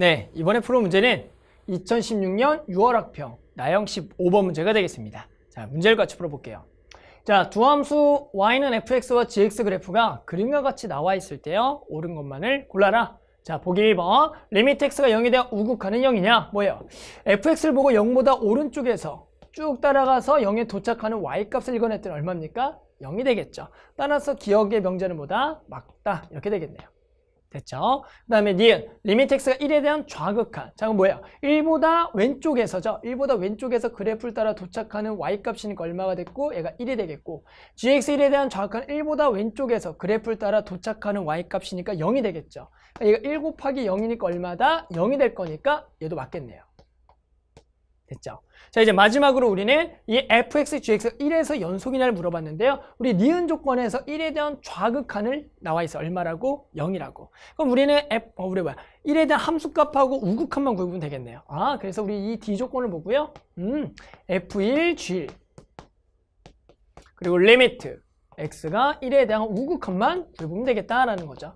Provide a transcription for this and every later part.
네, 이번에 풀어 문제는 2016년 6월 학평 나형 15번 문제가 되겠습니다. 자, 문제를 같이 풀어볼게요. 자, 두 함수 y는 fx와 gx 그래프가 그림과 같이 나와 있을 때요. 옳은 것만을 골라라. 자, 보기 1번. 리미트 x가 0에 대한 우극하는 0이냐? 뭐예요? fx를 보고 0보다 오른쪽에서 쭉 따라가서 0에 도착하는 y값을 읽어냈더니 얼마입니까? 0이 되겠죠. 따라서 기억의 명제는 뭐다? 막다. 이렇게 되겠네요. 됐죠? 그 다음에 니은, 리밋 스가 1에 대한 좌극한. 자, 그럼 뭐예요? 1보다 왼쪽에서죠. 1보다 왼쪽에서 그래프를 따라 도착하는 y값이니까 얼마가 됐고 그러니까 얘가 1이 되겠고 gx 1에 대한 좌극한 1보다 왼쪽에서 그래프를 따라 도착하는 y값이니까 0이 되겠죠. 얘가 1 곱하기 0이니까 얼마다? 0이 될 거니까 얘도 맞겠네요. 됐죠. 자 이제 마지막으로 우리는 이 fx, gx 1에서 연속이냐를 물어봤는데요. 우리 니은 조건에서 1에 대한 좌극한을 나와 있어 얼마라고 0이라고. 그럼 우리는 f 어, 우리 뭐야 1에 대한 함수값하고 우극한만 구해보면 되겠네요. 아 그래서 우리 이 d 조건을 보고요. 음 f1, g1 그리고 limit x가 1에 대한 우극한만 구해보면 되겠다라는 거죠.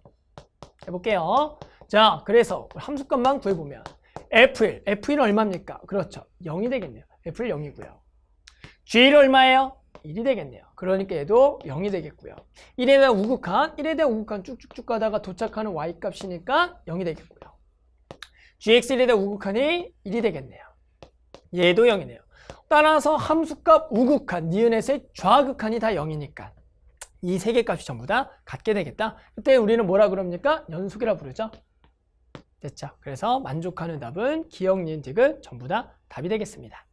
해볼게요. 자 그래서 함수값만 구해보면 F1. F1 얼마입니까? 그렇죠. 0이 되겠네요. F1 0이고요. G1 얼마예요? 1이 되겠네요. 그러니까 얘도 0이 되겠고요. 1에 대한 우극한, 1에 대한 우극한 쭉쭉쭉 가다가 도착하는 y값이니까 0이 되겠고요. gx1에 대한 우극한이 1이 되겠네요. 얘도 0이네요. 따라서 함수값 우극한, 니은에서의 좌극한이 다 0이니까 이 세 개 값이 전부 다 같게 되겠다. 그때 우리는 뭐라 그럽니까? 연속이라 부르죠. 됐죠? 그래서 만족하는 답은 기억, 니은, 디귿 전부 다 답이 되겠습니다.